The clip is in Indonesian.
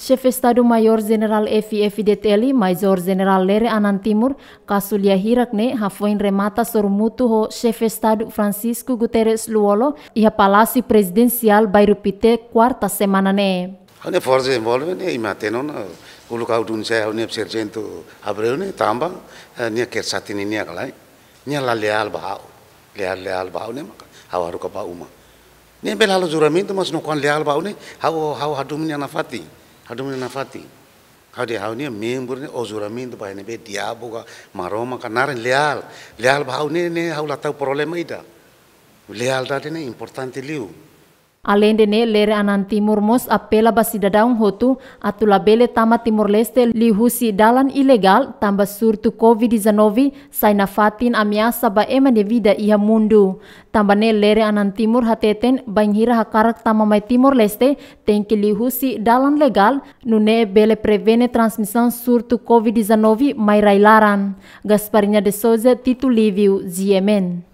Chefe Estado-Maior General FIFDTL, Major General Lere Anantimur, Kasulia Hirakne, hafoin remata sormutu ho Chefe Estado Francisco Guterres Luolo ia Palasi Presidensial Bairupite Kuarta semana ne. Hanya force involvement ia imateno na ulu kau dunse hau niap sergento abreu ne tamba eh, nia kersatin ini akalai nia la leal bahau leal leal bahau ne maka hawaru kapa uma. Nia juramin juramento mas nokon leal bahau ne hau hau hadumnya nafati. Hadumnafati. Hadi haunia membur ozuramin tu bahine be diabo ka maroma ka naren leal. Leal bahau ne ne hau latau problema ida. Lealdade ne importante liu. Alendene lere anan timur mos apela basi dadang hotu atula bele tama timur leste lihusi dalan ilegal tambah surtu COVID-19 saina fatin amiasa ba ema vida iha mundu. ne lere anan timur hateten banghira hakarak tama mai timur leste tengki lihusi dalan legal nune bele prevene transmisan surtu COVID-19 mai railaran. Gasparinya de Soze, Titu Livio, Ziemen.